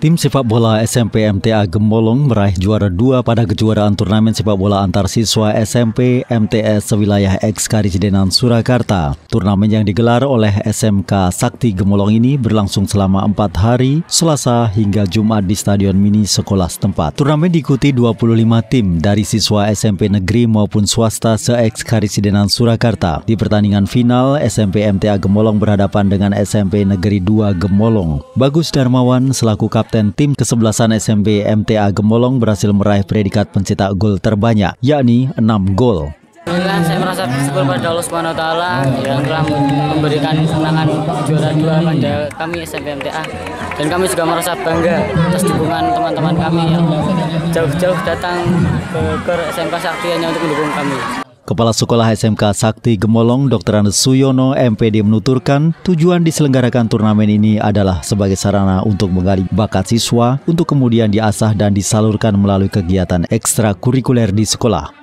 Tim sepak bola SMP MTA Gemolong meraih juara dua pada kejuaraan turnamen sepak bola antar siswa SMP MTS sewilayah X Karijedenan Surakarta. Turnamen yang digelar oleh SMK Sakti Gemolong ini berlangsung selama empat hari, Selasa hingga Jumat di Stadion Mini Sekolah setempat. Turnamen diikuti 25 tim dari siswa SMP negeri maupun swasta se-X Karijedenan Surakarta. Di pertandingan final, SMP MTA Gemolong berhadapan dengan SMP Negeri 2 Gemolong. Bagus Darmawan selaku kapten kapten tim kesebelasan SMP MTA Gemolong berhasil meraih predikat pencetak gol terbanyak, yakni 6 gol. Alhamdulillah saya merasa bersyukur pada Allah Subhanahu Taala yang telah memberikan kemenangan juara dua pada kami MTA. dan kami juga merasa bangga atas dukungan teman-teman kami yang jauh-jauh datang ke, ke SMK Sakti untuk mendukung kami. Kepala Sekolah SMK Sakti Gemolong Dr. Andes Suyono MPD menuturkan tujuan diselenggarakan turnamen ini adalah sebagai sarana untuk menggali bakat siswa untuk kemudian diasah dan disalurkan melalui kegiatan ekstrakurikuler di sekolah.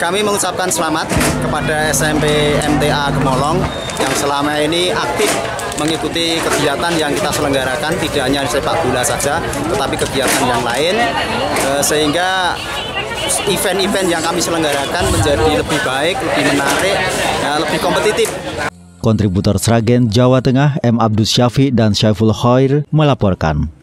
Kami mengucapkan selamat kepada SMP MTA Gemolong yang selama ini aktif mengikuti kegiatan yang kita selenggarakan tidak hanya sepak bola saja tetapi kegiatan yang lain eh, sehingga event-event yang kami selenggarakan menjadi lebih baik, lebih menarik, ya, lebih kompetitif. Kontributor Sragen Jawa Tengah M. Abdus Syafi dan Syaiful Khair melaporkan.